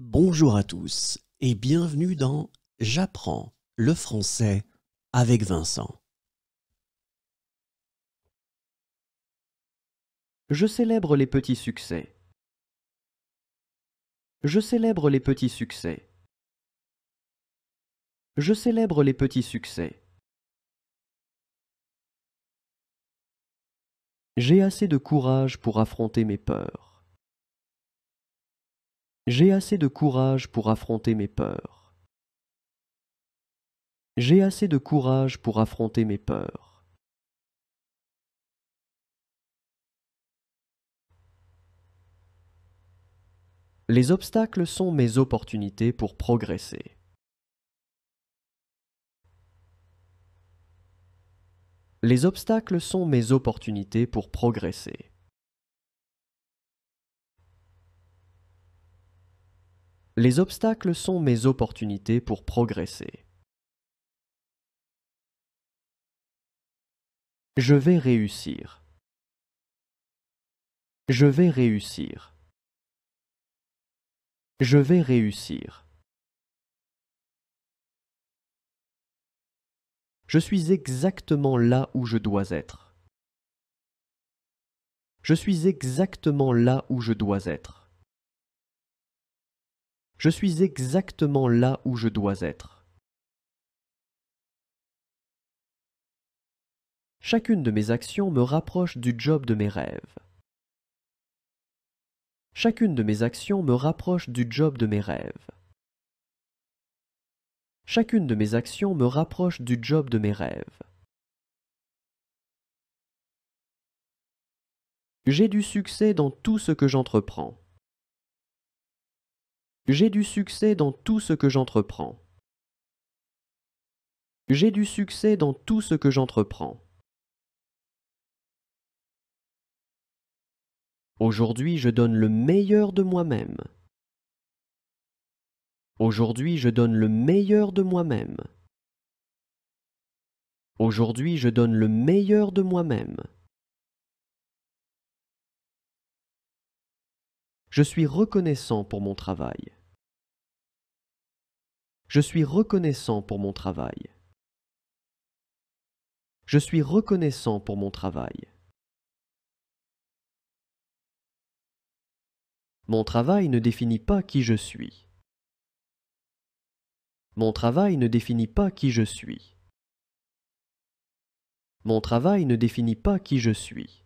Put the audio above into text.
Bonjour à tous et bienvenue dans J'apprends le français avec Vincent. Je célèbre les petits succès. Je célèbre les petits succès. Je célèbre les petits succès. J'ai assez de courage pour affronter mes peurs. J'ai assez de courage pour affronter mes peurs. J'ai assez de courage pour affronter mes peurs. Les obstacles sont mes opportunités pour progresser. Les obstacles sont mes opportunités pour progresser. Les obstacles sont mes opportunités pour progresser. Je vais réussir. Je vais réussir. Je vais réussir. Je suis exactement là où je dois être. Je suis exactement là où je dois être. Je suis exactement là où je dois être. Chacune de mes actions me rapproche du job de mes rêves. Chacune de mes actions me rapproche du job de mes rêves. Chacune de mes actions me rapproche du job de mes rêves. J'ai du succès dans tout ce que j'entreprends. J'ai du succès dans tout ce que j'entreprends. J'ai du succès dans tout ce que j'entreprends. Aujourd'hui, je donne le meilleur de moi-même. Aujourd'hui, je donne le meilleur de moi-même. Aujourd'hui, je donne le meilleur de moi-même. Je suis reconnaissant pour mon travail. Je suis reconnaissant pour mon travail. Je suis reconnaissant pour mon travail. Mon travail ne définit pas qui je suis. Mon travail ne définit pas qui je suis. Mon travail ne définit pas qui je suis.